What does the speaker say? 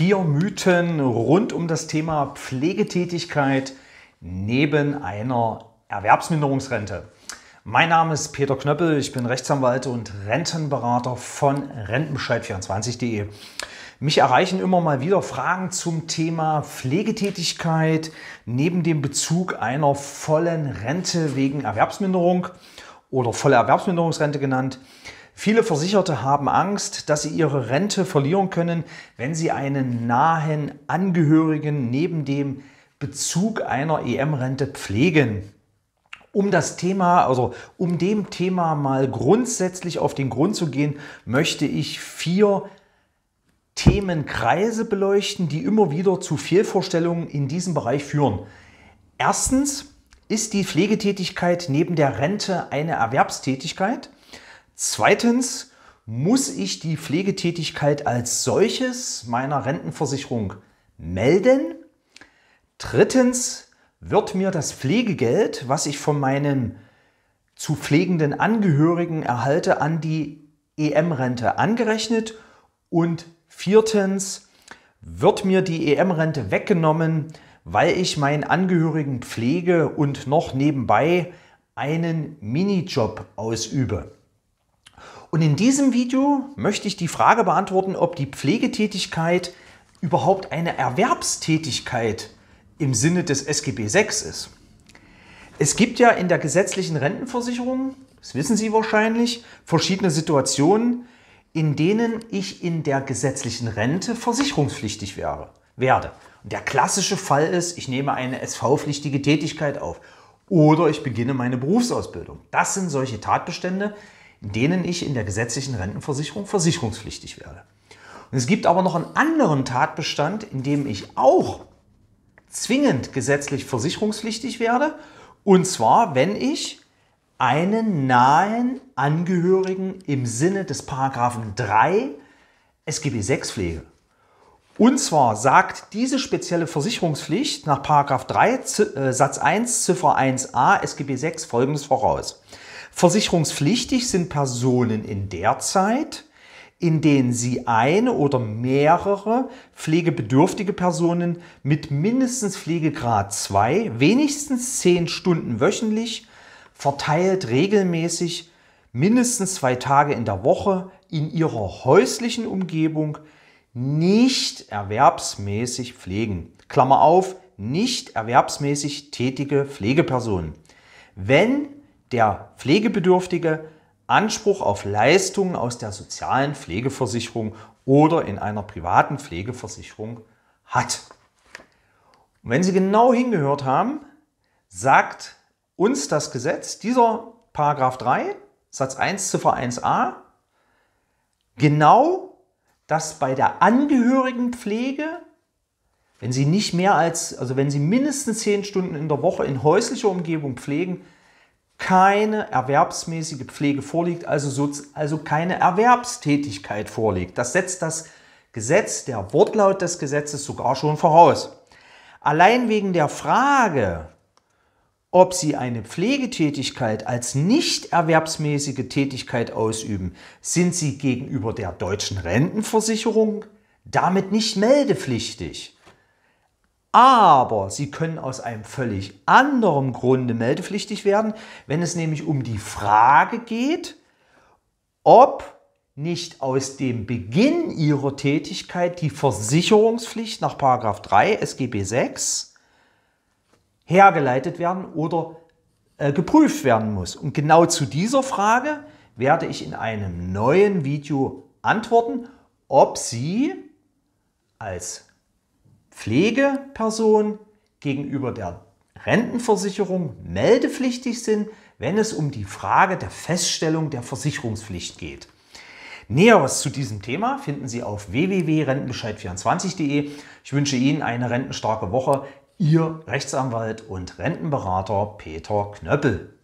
vier Mythen rund um das Thema Pflegetätigkeit neben einer Erwerbsminderungsrente. Mein Name ist Peter Knöppel, ich bin Rechtsanwalt und Rentenberater von rentenbescheid24.de. Mich erreichen immer mal wieder Fragen zum Thema Pflegetätigkeit neben dem Bezug einer vollen Rente wegen Erwerbsminderung oder volle Erwerbsminderungsrente genannt. Viele Versicherte haben Angst, dass sie ihre Rente verlieren können, wenn sie einen nahen Angehörigen neben dem Bezug einer EM-Rente pflegen. Um das Thema, also um dem Thema mal grundsätzlich auf den Grund zu gehen, möchte ich vier Themenkreise beleuchten, die immer wieder zu Fehlvorstellungen in diesem Bereich führen. Erstens ist die Pflegetätigkeit neben der Rente eine Erwerbstätigkeit. Zweitens muss ich die Pflegetätigkeit als solches meiner Rentenversicherung melden. Drittens wird mir das Pflegegeld, was ich von meinem zu pflegenden Angehörigen erhalte, an die EM-Rente angerechnet. Und viertens wird mir die EM-Rente weggenommen, weil ich meinen Angehörigen pflege und noch nebenbei einen Minijob ausübe. Und in diesem Video möchte ich die Frage beantworten, ob die Pflegetätigkeit überhaupt eine Erwerbstätigkeit im Sinne des SGB VI ist. Es gibt ja in der gesetzlichen Rentenversicherung, das wissen Sie wahrscheinlich, verschiedene Situationen, in denen ich in der gesetzlichen Rente versicherungspflichtig wäre, werde. Und der klassische Fall ist, ich nehme eine SV-pflichtige Tätigkeit auf oder ich beginne meine Berufsausbildung. Das sind solche Tatbestände, in denen ich in der gesetzlichen Rentenversicherung versicherungspflichtig werde. Und es gibt aber noch einen anderen Tatbestand, in dem ich auch zwingend gesetzlich versicherungspflichtig werde. Und zwar, wenn ich einen nahen Angehörigen im Sinne des Paragraphen 3 SGB 6 pflege. Und zwar sagt diese spezielle Versicherungspflicht nach 3 äh, Satz 1 Ziffer 1a SGB 6 folgendes voraus. Versicherungspflichtig sind Personen in der Zeit, in denen sie eine oder mehrere pflegebedürftige Personen mit mindestens Pflegegrad 2 wenigstens 10 Stunden wöchentlich verteilt regelmäßig mindestens zwei Tage in der Woche in ihrer häuslichen Umgebung nicht erwerbsmäßig pflegen. Klammer auf, nicht erwerbsmäßig tätige Pflegepersonen. Wenn der Pflegebedürftige Anspruch auf Leistungen aus der sozialen Pflegeversicherung oder in einer privaten Pflegeversicherung hat. Und wenn Sie genau hingehört haben, sagt uns das Gesetz, dieser Paragraph 3, Satz 1 Ziffer 1a, genau, dass bei der Angehörigenpflege, wenn Sie nicht mehr als, also wenn Sie mindestens 10 Stunden in der Woche in häuslicher Umgebung pflegen, keine erwerbsmäßige Pflege vorliegt, also, so, also keine Erwerbstätigkeit vorliegt. Das setzt das Gesetz, der Wortlaut des Gesetzes sogar schon voraus. Allein wegen der Frage, ob sie eine Pflegetätigkeit als nicht erwerbsmäßige Tätigkeit ausüben, sind sie gegenüber der deutschen Rentenversicherung damit nicht meldepflichtig. Aber sie können aus einem völlig anderen Grunde meldepflichtig werden, wenn es nämlich um die Frage geht, ob nicht aus dem Beginn ihrer Tätigkeit die Versicherungspflicht nach 3 SGB 6 hergeleitet werden oder äh, geprüft werden muss. Und genau zu dieser Frage werde ich in einem neuen Video antworten, ob Sie als Pflegeperson gegenüber der Rentenversicherung meldepflichtig sind, wenn es um die Frage der Feststellung der Versicherungspflicht geht. Näheres zu diesem Thema finden Sie auf www.rentenbescheid24.de. Ich wünsche Ihnen eine rentenstarke Woche. Ihr Rechtsanwalt und Rentenberater Peter Knöppel.